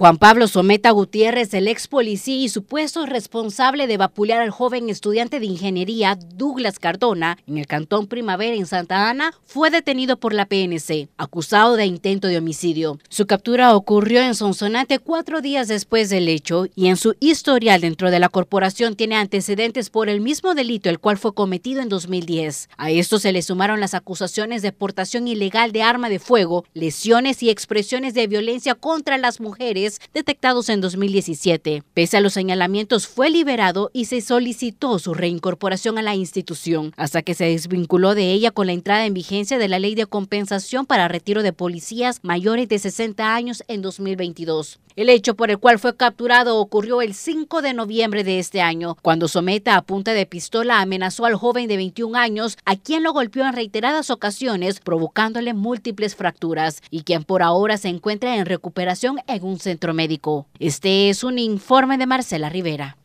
Juan Pablo Someta Gutiérrez, el ex policía y supuesto responsable de vapulear al joven estudiante de ingeniería Douglas Cardona en el cantón Primavera en Santa Ana, fue detenido por la PNC, acusado de intento de homicidio. Su captura ocurrió en Sonsonate cuatro días después del hecho y en su historial dentro de la corporación tiene antecedentes por el mismo delito el cual fue cometido en 2010. A esto se le sumaron las acusaciones de portación ilegal de arma de fuego, lesiones y expresiones de violencia contra las mujeres detectados en 2017. Pese a los señalamientos, fue liberado y se solicitó su reincorporación a la institución, hasta que se desvinculó de ella con la entrada en vigencia de la Ley de Compensación para Retiro de Policías Mayores de 60 años en 2022. El hecho por el cual fue capturado ocurrió el 5 de noviembre de este año, cuando Someta a punta de pistola amenazó al joven de 21 años, a quien lo golpeó en reiteradas ocasiones, provocándole múltiples fracturas, y quien por ahora se encuentra en recuperación en un centro este es un informe de Marcela Rivera.